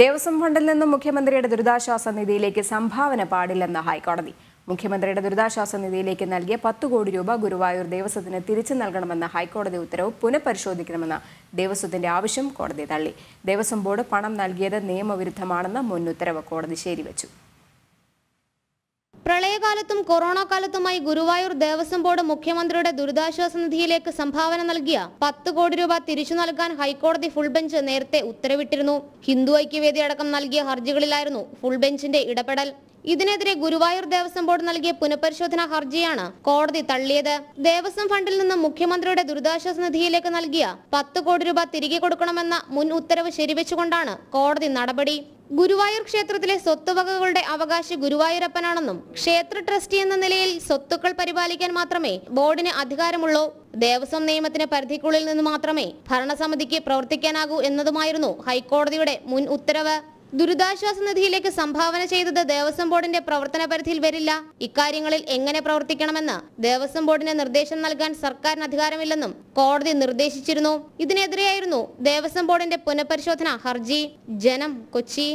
ദേവസ്വം ഫണ്ടിൽ നിന്നും മുഖ്യമന്ത്രിയുടെ ദുരിതാശ്വാസ നിധിയിലേക്ക് സംഭാവന പാടില്ലെന്ന് ഹൈക്കോടതി മുഖ്യമന്ത്രിയുടെ ദുരിതാശ്വാസ നിധിയിലേക്ക് നൽകിയ പത്ത് കോടി രൂപ ഗുരുവായൂർ ദേവസ്വത്തിന് തിരിച്ചു നൽകണമെന്ന ഹൈക്കോടതി ഉത്തരവ് പുനഃപരിശോധിക്കണമെന്ന ദേവസ്വത്തിന്റെ ആവശ്യം കോടതി തള്ളി ദേവസ്വം ബോർഡ് പണം നൽകിയത് നിയമവിരുദ്ധമാണെന്ന മുൻ ഉത്തരവ് കോടതി ശരിവച്ചു പ്രളയകാലത്തും കൊറോണ കാലത്തുമായി ഗുരുവായൂർ ദേവസ്വം ബോർഡ് മുഖ്യമന്ത്രിയുടെ ദുരിതാശ്വാസ നിധിയിലേക്ക് സംഭാവന നൽകിയ പത്ത് കോടി രൂപ തിരിച്ചു നൽകാൻ ഹൈക്കോടതി ഫുൾ ബെഞ്ച് നേരത്തെ ഉത്തരവിട്ടിരുന്നു ഹിന്ദു ഐക്യവേദി അടക്കം നൽകിയ ഹർജികളിലായിരുന്നു ഫുൾ ബെഞ്ചിന്റെ ഇടപെടൽ ഇതിനെതിരെ ഗുരുവായൂർ ദേവസ്വം ബോർഡ് നൽകിയ പുനഃപരിശോധനാ ഹർജിയാണ് കോടതി തള്ളിയത് ദേവസ്വം ഫണ്ടിൽ നിന്ന് മുഖ്യമന്ത്രിയുടെ ദുരിതാശ്വാസ നിധിയിലേക്ക് നൽകിയ പത്ത് കോടി രൂപ തിരികെ കൊടുക്കണമെന്ന മുൻ ഉത്തരവ് ശരിവെച്ചുകൊണ്ടാണ് കോടതി നടപടി ഗുരുവായൂർ ക്ഷേത്രത്തിലെ സ്വത്തുവകകളുടെ അവകാശി ഗുരുവായൂരപ്പനാണെന്നും ക്ഷേത്ര ട്രസ്റ്റി എന്ന നിലയിൽ സ്വത്തുക്കൾ പരിപാലിക്കാൻ മാത്രമേ ബോർഡിന് അധികാരമുള്ളൂ ദേവസ്വം നിയമത്തിന് പരിധിക്കുള്ളിൽ നിന്ന് മാത്രമേ ഭരണസമിതിക്ക് പ്രവർത്തിക്കാനാകൂ എന്നതുമായിരുന്നു ഹൈക്കോടതിയുടെ മുൻ ഉത്തരവ് ദുരിതാശ്വാസ നിധിയിലേക്ക് സംഭാവന ചെയ്തത് ദേവസ്വം ബോർഡിന്റെ പ്രവർത്തന പരിധിയിൽ വരില്ല ഇക്കാര്യങ്ങളിൽ എങ്ങനെ പ്രവർത്തിക്കണമെന്ന് ദേവസ്വം ബോർഡിന് നിർദ്ദേശം നൽകാൻ സർക്കാരിന് അധികാരമില്ലെന്നും കോടതി നിർദ്ദേശിച്ചിരുന്നു ഇതിനെതിരെയായിരുന്നു ദേവസ്വം ബോർഡിന്റെ പുനഃപരിശോധന ഹർജി ജനം കൊച്ചി